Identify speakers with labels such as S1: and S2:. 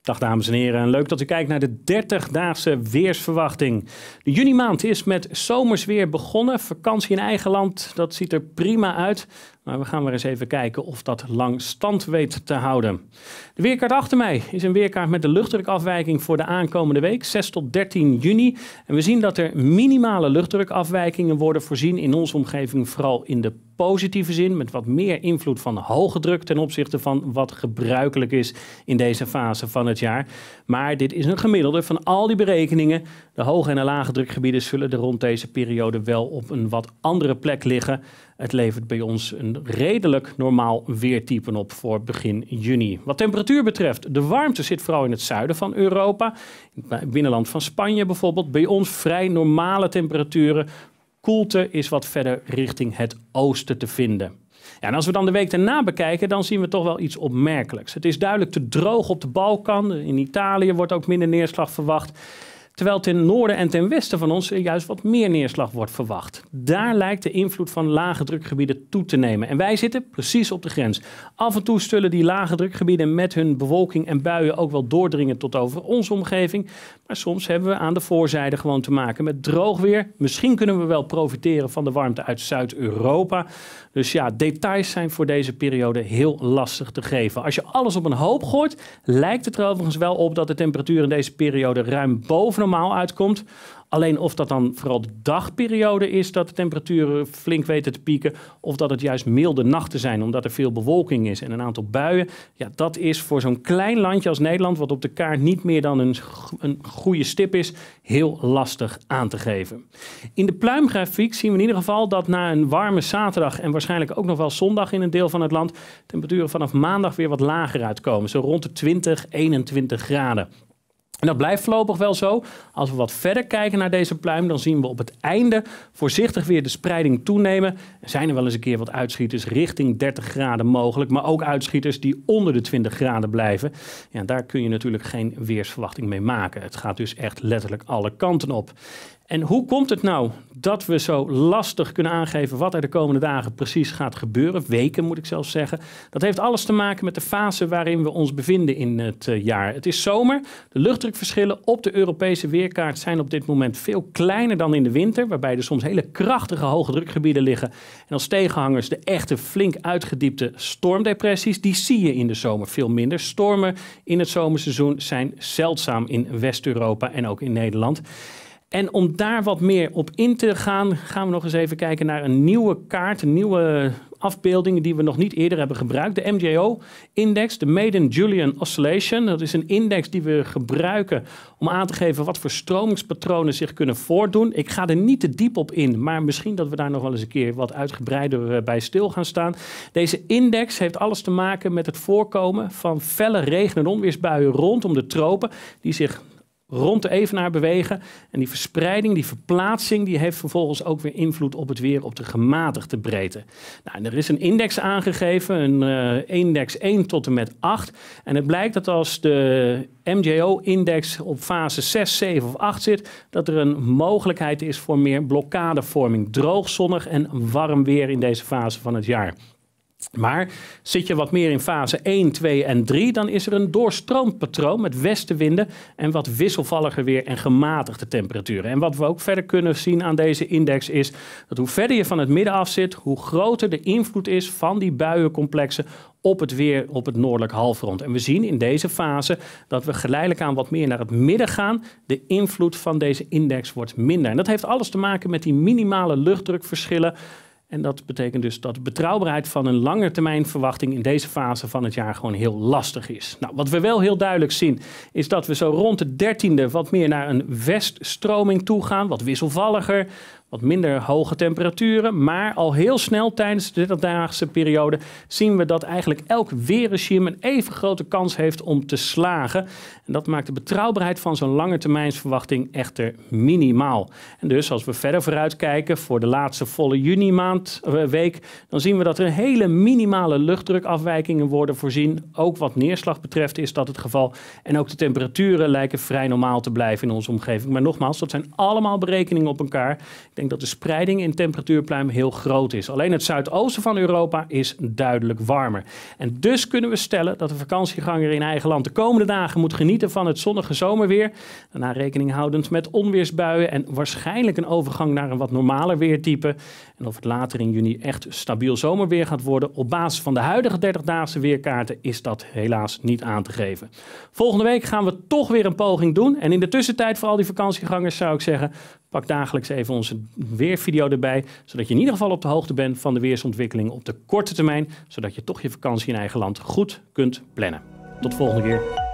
S1: Dag dames en heren, leuk dat u kijkt naar de 30-daagse weersverwachting. De juni maand is met zomersweer begonnen. Vakantie in eigen land, dat ziet er prima uit. Maar we gaan weer eens even kijken of dat lang stand weet te houden. De weerkaart achter mij is een weerkaart met de luchtdrukafwijking voor de aankomende week, 6 tot 13 juni. En we zien dat er minimale luchtdrukafwijkingen worden voorzien in onze omgeving, vooral in de positieve zin, met wat meer invloed van hoge druk ten opzichte van wat gebruikelijk is in deze fase van het jaar. Maar dit is een gemiddelde van al die berekeningen. De hoge en de lage drukgebieden zullen er rond deze periode wel op een wat andere plek liggen. Het levert bij ons een redelijk normaal weertype op voor begin juni. Wat temperatuur betreft, de warmte zit vooral in het zuiden van Europa. In het binnenland van Spanje bijvoorbeeld. Bij ons vrij normale temperaturen koelte is wat verder richting het oosten te vinden. Ja, en als we dan de week daarna bekijken, dan zien we toch wel iets opmerkelijks. Het is duidelijk te droog op de Balkan. In Italië wordt ook minder neerslag verwacht. Terwijl ten noorden en ten westen van ons juist wat meer neerslag wordt verwacht. Daar lijkt de invloed van lage drukgebieden toe te nemen. En wij zitten precies op de grens. Af en toe zullen die lage drukgebieden met hun bewolking en buien ook wel doordringen tot over onze omgeving. Maar soms hebben we aan de voorzijde gewoon te maken met droog weer. Misschien kunnen we wel profiteren van de warmte uit Zuid-Europa. Dus ja, details zijn voor deze periode heel lastig te geven. Als je alles op een hoop gooit, lijkt het er overigens wel op dat de temperatuur in deze periode ruim boven uitkomt. Alleen of dat dan vooral de dagperiode is dat de temperaturen flink weten te pieken, of dat het juist milde nachten zijn omdat er veel bewolking is en een aantal buien. Ja, dat is voor zo'n klein landje als Nederland, wat op de kaart niet meer dan een, een goede stip is, heel lastig aan te geven. In de pluimgrafiek zien we in ieder geval dat na een warme zaterdag en waarschijnlijk ook nog wel zondag in een deel van het land, temperaturen vanaf maandag weer wat lager uitkomen, zo rond de 20, 21 graden. En dat blijft voorlopig wel zo. Als we wat verder kijken naar deze pluim, dan zien we op het einde voorzichtig weer de spreiding toenemen. Er zijn er wel eens een keer wat uitschieters richting 30 graden mogelijk, maar ook uitschieters die onder de 20 graden blijven. Ja, daar kun je natuurlijk geen weersverwachting mee maken. Het gaat dus echt letterlijk alle kanten op. En hoe komt het nou dat we zo lastig kunnen aangeven wat er de komende dagen precies gaat gebeuren, weken moet ik zelfs zeggen. Dat heeft alles te maken met de fase waarin we ons bevinden in het eh, jaar. Het is zomer, de luchtdrukverschillen op de Europese weerkaart zijn op dit moment veel kleiner dan in de winter, waarbij er soms hele krachtige hoge drukgebieden liggen. En als tegenhangers de echte flink uitgediepte stormdepressies, die zie je in de zomer veel minder. Stormen in het zomerseizoen zijn zeldzaam in West-Europa en ook in Nederland. En om daar wat meer op in te gaan, gaan we nog eens even kijken naar een nieuwe kaart, een nieuwe afbeelding die we nog niet eerder hebben gebruikt. De MJO-index, de Maiden-Julian Oscillation. Dat is een index die we gebruiken om aan te geven wat voor stromingspatronen zich kunnen voordoen. Ik ga er niet te diep op in, maar misschien dat we daar nog wel eens een keer wat uitgebreider eh, bij stil gaan staan. Deze index heeft alles te maken met het voorkomen van felle regen- en onweersbuien rondom de tropen, die zich rond de evenaar bewegen. En die verspreiding, die verplaatsing, die heeft vervolgens ook weer invloed op het weer op de gematigde breedte. Nou, en er is een index aangegeven, een eh, index 1 tot en met 8. En het blijkt dat als de MJO-index op fase 6, 7 of 8 zit, dat er een mogelijkheid is voor meer blokkadevorming. Droog, zonnig en warm weer in deze fase van het jaar. Maar zit je wat meer in fase 1, 2 en 3, dan is er een doorstroompatroon met westenwinden en wat wisselvalliger weer en gematigde temperaturen. En wat we ook verder kunnen zien aan deze index is dat hoe verder je van het midden af zit, hoe groter de invloed is van die buiencomplexen op het weer op het noordelijk halfrond. En we zien in deze fase dat we geleidelijk aan wat meer naar het midden gaan. De invloed van deze index wordt minder. En dat heeft alles te maken met die minimale luchtdrukverschillen en dat betekent dus dat de betrouwbaarheid van een langetermijnverwachting in deze fase van het jaar gewoon heel lastig is. Nou, wat we wel heel duidelijk zien, is dat we zo rond de 13e wat meer naar een weststroming toe gaan, wat wisselvalliger wat minder hoge temperaturen. Maar al heel snel tijdens de 30-daagse periode zien we dat eigenlijk elk weerregime een even grote kans heeft om te slagen. En dat maakt de betrouwbaarheid van zo'n lange termijnsverwachting echter minimaal. En dus als we verder vooruit kijken voor de laatste volle juni maand, eh, week, dan zien we dat er hele minimale luchtdrukafwijkingen worden voorzien. Ook wat neerslag betreft is dat het geval. En ook de temperaturen lijken vrij normaal te blijven in onze omgeving. Maar nogmaals, dat zijn allemaal berekeningen op elkaar denk dat de spreiding in temperatuurpluim heel groot is. Alleen het zuidoosten van Europa is duidelijk warmer. En dus kunnen we stellen dat de vakantieganger in eigen land de komende dagen moet genieten van het zonnige zomerweer. Daarna rekening houdend met onweersbuien en waarschijnlijk een overgang naar een wat normaler weertype. En of het later in juni echt stabiel zomerweer gaat worden, op basis van de huidige 30-daagse weerkaarten is dat helaas niet aan te geven. Volgende week gaan we toch weer een poging doen. En in de tussentijd voor al die vakantiegangers zou ik zeggen, Pak dagelijks even onze weervideo erbij, zodat je in ieder geval op de hoogte bent van de weersontwikkelingen op de korte termijn, zodat je toch je vakantie in eigen land goed kunt plannen. Tot volgende keer.